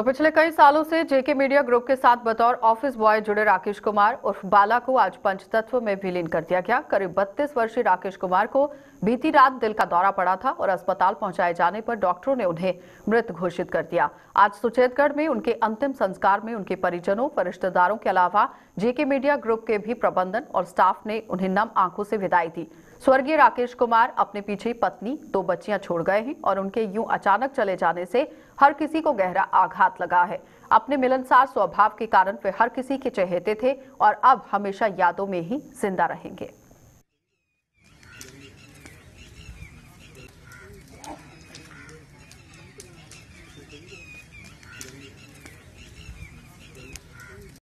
तो पिछले कई सालों से जेके मीडिया ग्रुप के साथ बतौर ऑफिस बॉय जुड़े राकेश कुमार उर्फ बाला को आज पंचतत्व में विलीन कर दिया गया करीब बत्तीस वर्षीय राकेश कुमार को बीती रात दिल का दौरा पड़ा था और अस्पताल पहुंचाए जाने पर डॉक्टरों ने उन्हें मृत घोषित कर दिया आज सुचेतगढ़ में उनके अंतिम संस्कार में उनके परिजनों व रिश्तेदारों के अलावा जेके मीडिया ग्रुप के भी प्रबंधन और स्टाफ ने उन्हें नम आंखों से विदाई दी स्वर्गीय राकेश कुमार अपने पीछे पत्नी दो बच्चियां छोड़ गए हैं और उनके यूं अचानक चले जाने से हर किसी को गहरा आघात लगा है अपने मिलनसार स्वभाव के कारण वे हर किसी के चहेते थे और अब हमेशा यादों में ही जिंदा रहेंगे